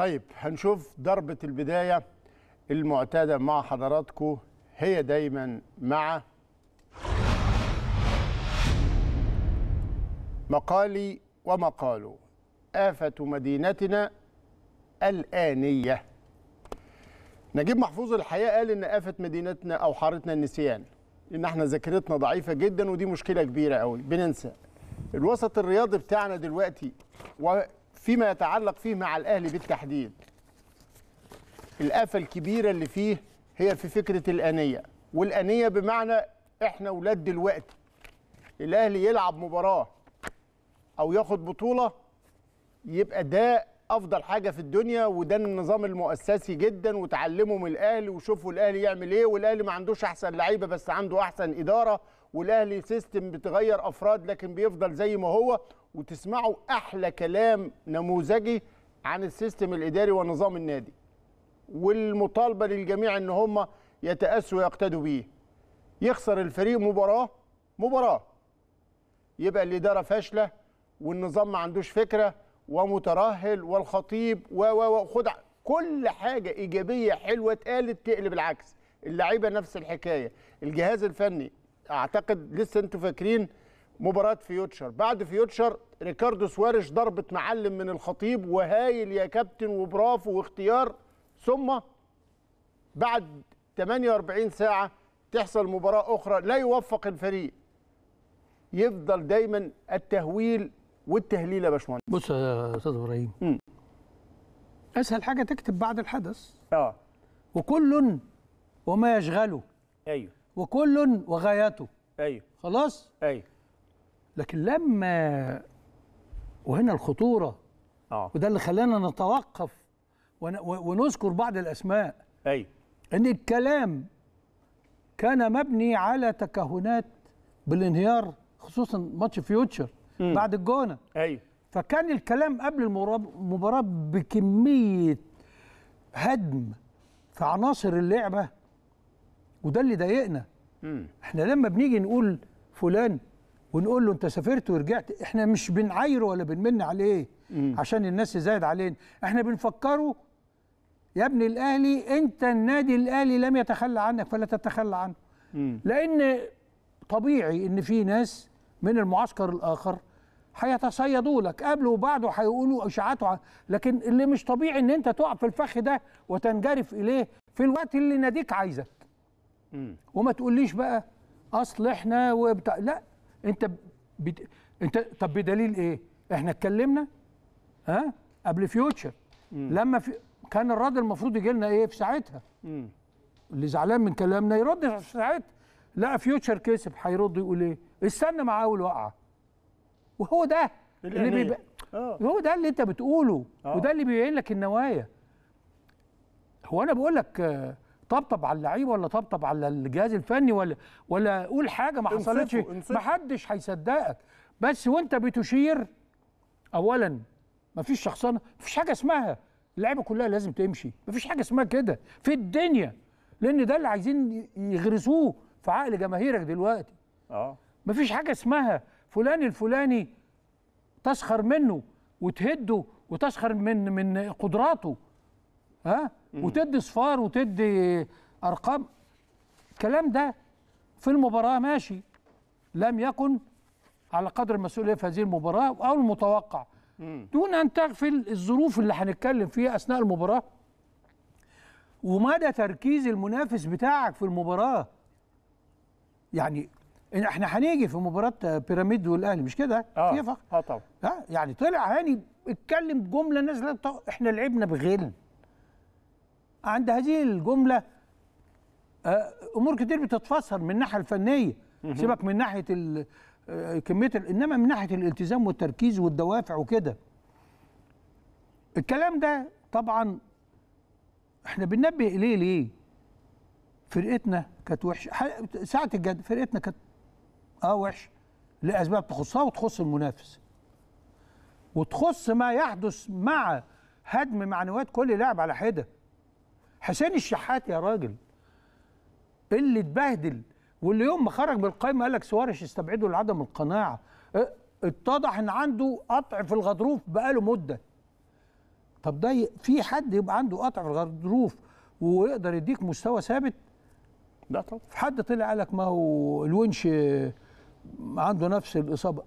طيب هنشوف ضربة البداية المعتادة مع حضراتكم هي دايما مع مقالي ومقاله آفة مدينتنا الآنية نجيب محفوظ الحقيقة قال إن آفة مدينتنا أو حارتنا النسيان إن إحنا ذاكرتنا ضعيفة جدا ودي مشكلة كبيرة قوي بننسى الوسط الرياضي بتاعنا دلوقتي فيما يتعلق فيه مع الأهلي بالتحديد الآفة الكبيرة اللي فيه هي في فكرة الأنية والأنية بمعنى إحنا ولاد دلوقتي الأهلي يلعب مباراة أو ياخد بطولة يبقى ده افضل حاجه في الدنيا وده النظام المؤسسي جدا وتعلموا من الاهلي وشوفوا الاهلي يعمل ايه والاهلي ما عندوش احسن لعيبه بس عنده احسن اداره والاهلي سيستم بتغير افراد لكن بيفضل زي ما هو وتسمعوا احلى كلام نموذجي عن السيستم الاداري ونظام النادي والمطالبه للجميع ان هم يتاسوا ويقتدوا بيه يخسر الفريق مباراه مباراه يبقى الاداره فاشله والنظام ما عندوش فكره ومترهل والخطيب و و خد كل حاجه ايجابيه حلوه اتقالت تقلب العكس اللعيبه نفس الحكايه الجهاز الفني اعتقد لسه انتوا فاكرين مباراه فيوتشر بعد فيوتشر ريكاردو سوارش ضربه معلم من الخطيب وهايل يا كابتن وبرافو واختيار ثم بعد 48 ساعه تحصل مباراه اخرى لا يوفق الفريق يفضل دايما التهويل والتهليل يا باشمهندس بص يا استاذ ابراهيم اسهل حاجه تكتب بعد الحدث اه وكل وما يشغله ايوه وكل وغايته ايوه خلاص ايوه لكن لما وهنا الخطوره اه وده اللي خلانا نتوقف ون... ونذكر بعض الاسماء ايوه ان الكلام كان مبني على تكهنات بالانهيار خصوصا ماتش فيوتشر مم. بعد الجونه ايوه فكان الكلام قبل المباراه بكميه هدم في عناصر اللعبه وده اللي ضايقنا احنا لما بنيجي نقول فلان ونقول له انت سافرت ورجعت احنا مش بنعايره ولا بنمن عليه مم. عشان الناس زايد علينا احنا بنفكره يا ابن الاهلي انت النادي الاهلي لم يتخلى عنك فلا تتخلى عنه مم. لان طبيعي ان في ناس من المعسكر الاخر هيتصيدوا لك قبل وبعده هيقولوا اشاعاته لكن اللي مش طبيعي ان انت تقع في الفخ ده وتنجرف اليه في الوقت اللي ناديك عايزك وما تقوليش بقى اصل احنا وبتاع لا انت بد... انت طب بدليل ايه احنا اتكلمنا ها قبل فيوتشر مم. لما في... كان الرد المفروض يجي لنا ايه في ساعتها مم. اللي زعلان من كلامنا يرد في ساعتها لا فيوتشر كسب هيرد يقول ايه استنى معاه اول وقعه وهو ده اللي, اللي بيب... آه. هو ده اللي انت بتقوله أوه. وده اللي بيبين لك النوايا هو انا بقول لك آه، طبطب على اللعيبه ولا طبطب على الجهاز الفني ولا ولا قول حاجه ما حصلتش ما حدش هيصدقك بس وانت بتشير اولا ما فيش شخصنه ما فيش حاجه اسمها اللعيبه كلها لازم تمشي ما فيش حاجه اسمها كده في الدنيا لان ده اللي عايزين يغرسوه في عقل جماهيرك دلوقتي اه ما فيش حاجه اسمها فلان الفلاني تسخر منه وتهده وتسخر من من قدراته ها وتدي صفار وتدي ارقام الكلام ده في المباراه ماشي لم يكن على قدر المسؤوليه في هذه المباراه او المتوقع دون ان تغفل الظروف اللي هنتكلم فيها اثناء المباراه ومدى تركيز المنافس بتاعك في المباراه يعني احنا هنيجي في مباراه بيراميد والاهلي مش كده آه. اه طبعا آه يعني طلع هاني اتكلم جمله نازله احنا لعبنا بغل عند هذه الجمله آه امور كتير بتتفسر من الناحيه الفنيه سيبك من ناحيه آه، كميه انما من ناحيه الالتزام والتركيز والدوافع وكده الكلام ده طبعا احنا بننبه اليه ليه فرقتنا كانت وحشه ساعه الجد فرقتنا كانت اه وحش لاسباب تخصها وتخص المنافس وتخص ما يحدث مع هدم معنويات كل لاعب على حده حسين الشحات يا راجل اللي اتبهدل واللي يوم ما خرج بالقايمه قال لك سوارش استبعده لعدم القناعه أه، اتضح ان عنده قطع في الغضروف بقاله مده طب ده في حد يبقى عنده قطع في الغضروف ويقدر يديك مستوى ثابت لا طبعا في حد طلع قال لك ما هو الونش عنده نفس الاصابه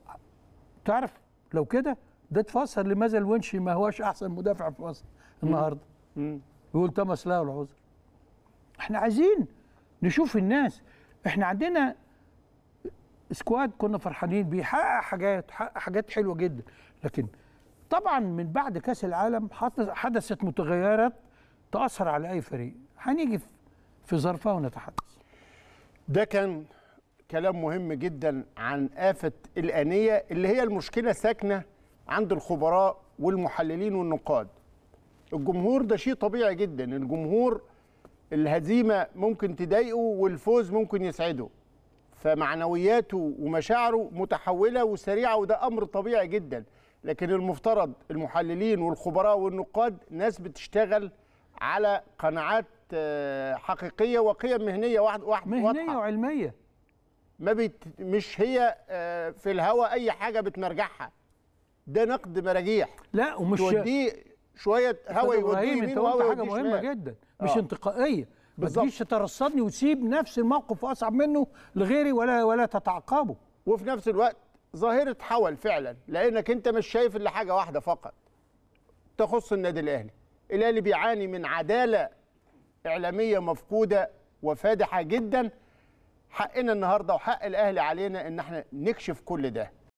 تعرف لو كده ده اتفسر لماذا الونشي ما هوش احسن مدافع في مصر النهارده يقول توماس لا العذر احنا عايزين نشوف الناس احنا عندنا سكواد كنا فرحانين بيه حقق حاجات حقق حاجات حلوه جدا لكن طبعا من بعد كاس العالم حدثت متغيرات تاثر على اي فريق هنيجي في ظرفها ونتحدث ده كان كلام مهم جدا عن آفة الآنية اللي هي المشكلة ساكنة عند الخبراء والمحللين والنقاد الجمهور ده شيء طبيعي جدا الجمهور الهزيمة ممكن تضايقه والفوز ممكن يسعده فمعنوياته ومشاعره متحولة وسريعة وده أمر طبيعي جدا لكن المفترض المحللين والخبراء والنقاد ناس بتشتغل على قناعات آه، حقيقيه وقيم مهنيه واحد واحد مهنيه واضحة. وعلميه ما بيت مش هي آه، في الهوا اي حاجه بتمرجحها ده نقد مراجيح لا ومش توديه شويه هواء يوديه يمين وهوا حاجه مهمه شمال. جدا مش آه. انتقائيه ما تجيش ترصدني وتسيب نفس الموقف واصعب منه لغيري ولا ولا تتعقبه وفي نفس الوقت ظاهره حول فعلا لانك انت مش شايف الا حاجه واحده فقط تخص النادي الاهلي الاهلي بيعاني من عداله اعلاميه مفقوده وفادحه جدا حقنا النهارده وحق الاهلي علينا ان احنا نكشف كل ده